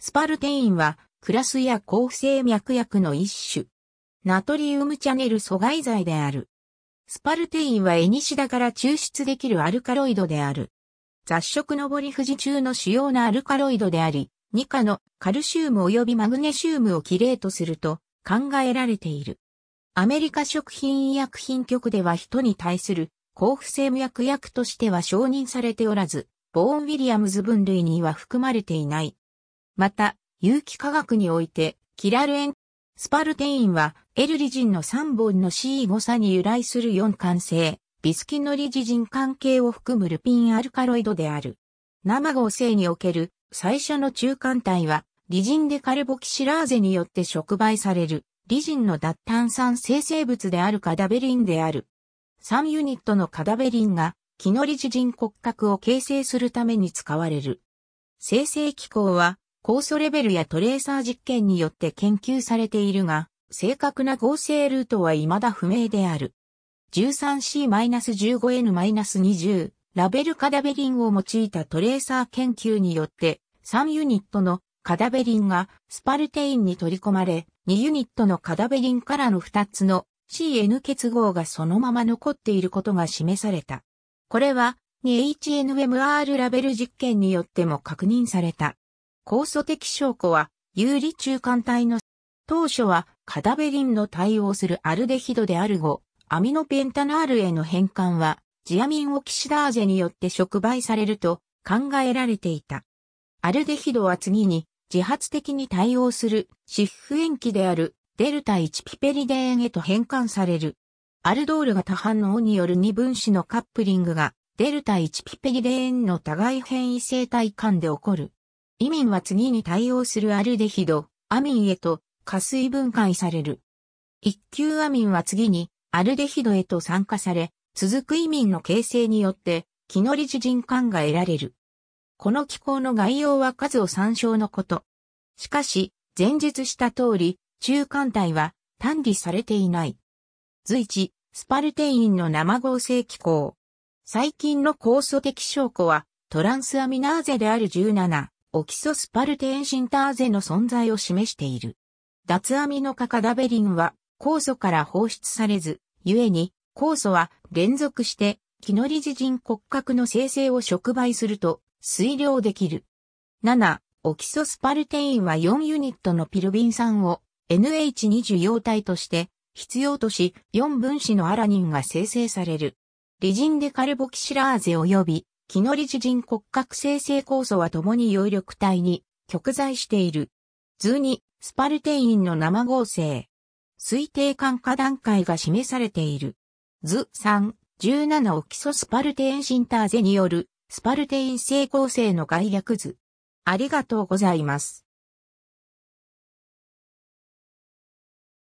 スパルテインは、クラスや抗不正脈薬の一種。ナトリウムチャネル阻害剤である。スパルテインはエニシダから抽出できるアルカロイドである。雑食のボリフジ中の主要なアルカロイドであり、2価のカルシウム及びマグネシウムをキレートすると考えられている。アメリカ食品医薬品局では人に対する抗不正脈薬としては承認されておらず、ボーン・ウィリアムズ分類には含まれていない。また、有機化学において、キラルエン、スパルテインは、エルリジンの3本の C5 差に由来する4関性、ビスキノリジジン関係を含むルピンアルカロイドである。生合成における最初の中間体は、リジンデカルボキシラーゼによって触媒される、リジンの脱炭酸生成物であるカダベリンである。3ユニットのカダベリンが、キノリジジン骨格を形成するために使われる。生成機構は、酵素レベルやトレーサー実験によって研究されているが、正確な合成ルートは未だ不明である。13C-15N-20 ラベルカダベリンを用いたトレーサー研究によって、3ユニットのカダベリンがスパルテインに取り込まれ、2ユニットのカダベリンからの2つの CN 結合がそのまま残っていることが示された。これは 2HNMR ラベル実験によっても確認された。酵素的証拠は、有利中間体の、当初はカダベリンの対応するアルデヒドである後、アミノペンタナールへの変換は、ジアミンオキシダーゼによって触媒されると考えられていた。アルデヒドは次に自発的に対応する脂膚塩基であるデルタ1ピペリデーンへと変換される。アルドールが多反応による2分子のカップリングがデルタ1ピペリデーンの互い変異性体間で起こる。イミンは次に対応するアルデヒド、アミンへと加水分解される。一級アミンは次にアルデヒドへと酸化され、続くイミンの形成によって、キノリジジン管が得られる。この機構の概要は数を参照のこと。しかし、前述した通り、中間体は単理されていない。随一、スパルテインの生合成機構。最近の酵素的証拠は、トランスアミナーゼである17。オキソスパルテンシンターゼの存在を示している。脱アミノ化カダベリンは酵素から放出されず、故に酵素は連続してキノリジジン骨格の生成を触媒すると推量できる。7、オキソスパルテインは4ユニットのピルビン酸を NH20 容体として必要とし4分子のアラニンが生成される。リジンデカルボキシラーゼ及び木のり自人骨格生成酵素は共に有力体に極在している。図にスパルテインの生合成。推定感化段階が示されている。図3、17オキソスパルテインシンターゼによるスパルテイン性構成の概略図。ありがとうございます。